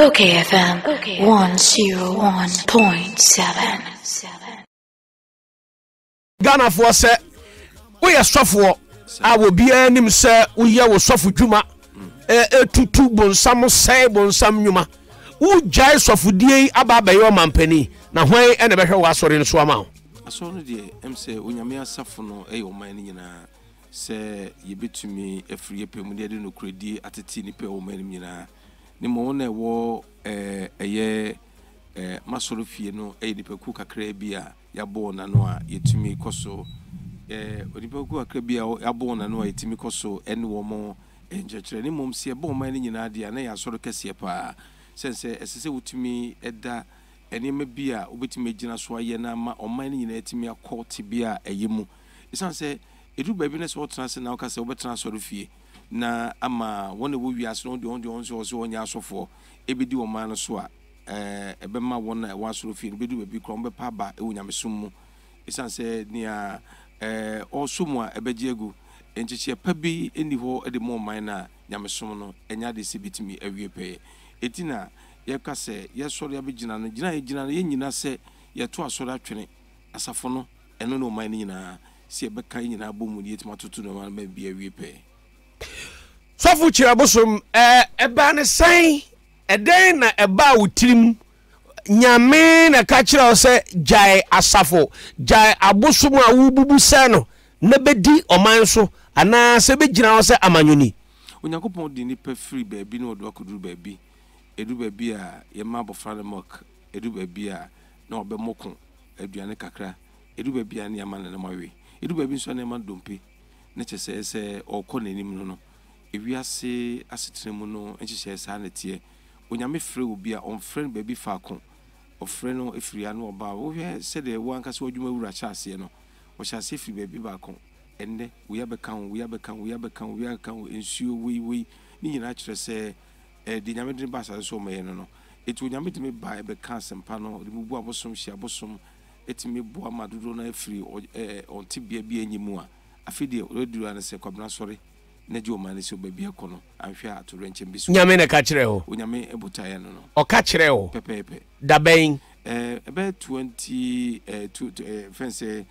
Okay FM, okay. 101.7. ghanafoɔ sɛ woyɛ sɔfoɔ a wɔbiara nim sɛ woyɛ wo sɔfo dwuma ɛtutu bonsam sɛe bonsam nnwuma wogyae sɔfodie yi aba abɛyɛ ɔmampani na hwan ɛna bɛhwɛ wɔ asɔre no so ama wo asɔre no deɛ ɛm sɛ onyame asafo no ɛyɛ ɔman no nyinaa sɛ yɛbɛtumi afiri yɛpɛ mu ne yɛde nokoradie atete nnipa ɛwɔ ɔman no mu nyinaa ne ma wɔn a ɛwɔ ɛɛ ɛyɛ ɛɛ masɔrɔ fie no ɛyɛ nipakuo kakra bi a yɛabɔ wɔn ano a yɛtumi kɔ so ɛɛ nipakuo kakra bi a yɛabɔ wɔn a yɛtumi kɔ so ɛne wɔn nkyerɛkyerɛ ne mmom sɛ ɛbɔ ɔman no nyinaa deɛ na yɛ asɔre kɛseɛ paa sɛn sɛ ɛsɛ sɛ wotumi ɛda nneɛma bi a wobɛtumi agyina so ayɛ na ama ɔman no nyinaa atumi akɔ tebea a ɛyɛ mu ɛsiane sɛ ɛduru baabi no sɛ wɔtena ase na woka sɛ wobɛtena asɔre fie na ama wɔn a wɔwi ase wɔn deɛ deɛ nso so a ɛɛ ɛbɛma wɔn na ɛwɔ asoro fie no du baabi wɔn pa aba ɛwɔ nyamesom mu ɛsan sɛ nea ɛɛ mu a ɛbɛgye egu pa bi ɛni hɔ ɛde mu ɔman na nyamesom no ɛnya de sɛ bitumi ɛwie pɛɛ eti na yɛka sɛ yɛsɔre abɛgyina no gyina yɛgyina no yɛnyina sɛ yɛto asɔre atwene na ɔman no nyinaa sɛ yɛbɛka yɛn nyinaa bɔ mu ne yɛtumi atoto no bi sɔfo kyerɛ bosom ɛbaa ne sɛn ɛdɛn na ɛbaa wo tirim nyame na ka kyerɛ wo sɛ gyae asafo gyae abosom a wobubu sɛ no na bɛdi ɔman so anaasɛ bɛgyina hɔ sɛ amanyoni onyankopɔn de nnipa firi baabi na ɔde wakɔduru baabi ɛduru baabi a yɛma abɔfra no mɔk ɛduru baabi a na ɔbɛmɔko aduane kakra ɛduru baabi a nneɛma nanam awe ɛduru baabi nso a nneɛma dompe ne kyerɛ sɛ sɛ ɔrekɔ n'anim no no ewiase asetena mu no nhyehyɛ saa na teɛ onyame frɛ obi a ɔmfrɛ no baabi faako ɔfrɛ no efiri ano ɔbaa wohwɛ sɛdeɛ wankasa wadwuma wura hyɛ aseɛ no ɔhyɛ aseɛ firi baabi baako ɛnɛ woyɛ bɛka ho woyɛ bɛka ho woyɛ bɛka ho woyɛ bɛka ho nsuo wei wei ne nyinaa kyerɛ sɛ ɛde nyame de ba asase so ɔmɛyɛ no no ɛti onyame tumi ba ɛbɛka asɛmpa no de mu bu abosom hyɛ abosom ɛtumi boa ma dodoɔ no afiri ɔntebea bi anyi a afei deɛ ɔduru ano sɛ kwabena sɔre na gye ɔma no sɛ baabi akɔ no anhwɛ atorɛnkyɛm bi so nyame na ka kyerɛ ho onyame botaeɛ no no ɔka kyerɛ ho pɛpɛɛpɛ dabɛn ɛbɛyɛ 20 fɛn sɛ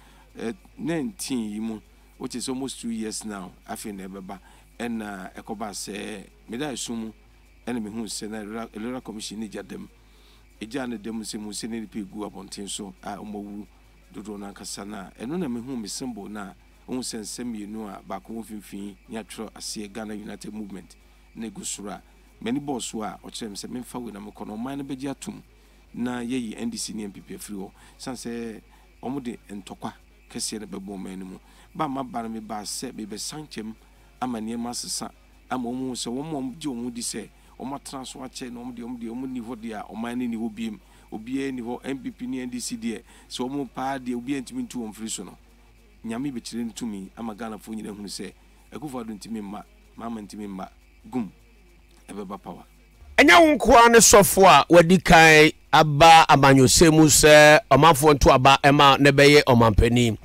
19 yi mu which is almost two years now afei na ɛbɛba ɛna ɛkɔba sɛ meda ɛso mu ɛna mehu sɛ na elora commission no gya dam ɛgya no dam sɛ mu sɛ ne nipa ɛgu abɔnten so a ɔmawu dodoɔ no na, no ɛno na mehu me symbol no ohun sɛ nsɛm mmienu a baako mu mfimfini ne atwerɛ aseɛ ghana united movement na ɛgu soro a m'ani bɔɔ a ɔkyerɛ me sɛ memfa wei na mekɔ no ɔman no bɛgye atom na yɛyi ndc ne mpp afiri hɔ sane sɛ ɔmo de ntɔkwa kɛseɛ no bɛbɔ ɔman no mu ba ma ba no mebaa sɛ mebɛsan kyɛm ama nneɛma asesa ama ɔmo sɛ wɔn a ɔmogye ɔmo di sɛ ɔmo atena so akyɛ na ɔmo deɛ ɔmo deɛ ɔmo ni hɔ deɛ a ɔman no ni hɔ biem obiara ni hɔ npp ne ndc deɛ sɛ ɔmo paa deɛ obiara ntumi ntu wɔn firi so no nyame bɛkyerɛ no tumi ama ghanafoɔ nyina hunu sɛ akufo ado ntimi mma maama ntimi mma gum ɛbɛba pawa ɛnyɛ wo nkoa ne sɔfo a wadi kan aba amanyɔsɛ mu sɛ ɔmanfoɔ nto aba ɛma ne bɛyɛ ɔmampanin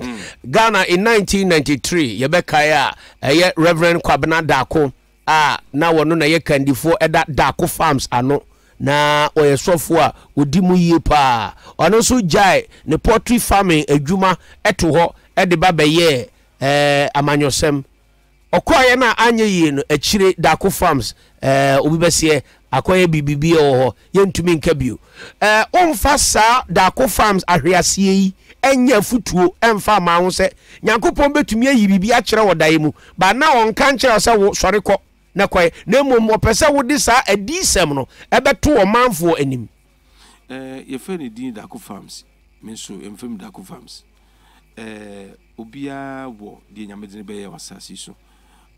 ghana in 1993 yɛbɛkae a ɛyɛ reverend kwabena daako a na wɔno na yɛ kandifoɔ ɛda daako farms ano na ɔyɛ sɔfo a ɔdi mu yie paa ɔno nso gyae ne potry farming adwuma ɛto hɔ ɛde ba bɛyɛ ɛɛ amanyɔsɛm ɔkɔɔyɛ no a anyɛ yie no akyire dako farms ɛɛ obi bɛseɛ akɔyɛ biribibi wɔ hɔ yɛntumi nka bio ɛɛ ɔmfa saa daako farms ahweaseɛ yi ɛnyɛ futuo ɛnfa ama ho sɛ nyankopɔn bɛtumi ayi biribi akyerɛ wɔ dan mu ba na ɔnka nkyerɛ sɛ wo sɔre kɔ na kɔɛ na mmom ɔpɛ sɛ wode saa sɛm no ɛbɛto wɔ manfoɔ anim yɛfrɛ no din dako farms nso ɛmfam dako farms ɛɛ eh, obiara wɔ deɛ nyame de bɛyɛ wɔ asase so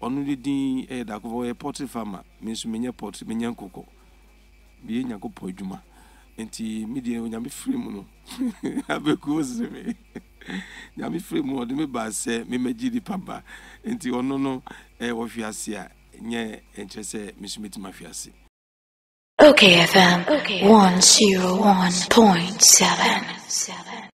ɔno de din ɛyɛ eh, dakofo ɔyɛ pɔtri fama me nso menyɛ pɔtri menyɛ nkokɔ bie nyankopɔn adwuma nti me deɛ onyame firi mu no abɛkuo sere me nyame firi mu ɔde me baa sɛ memagye nipa ba nti ɔno no ɛɛ eh, wɔhwe ase a nyɛ nkyerɛ sɛ me nso mɛtumi ahwe ase OKFM okay, 101.7 okay,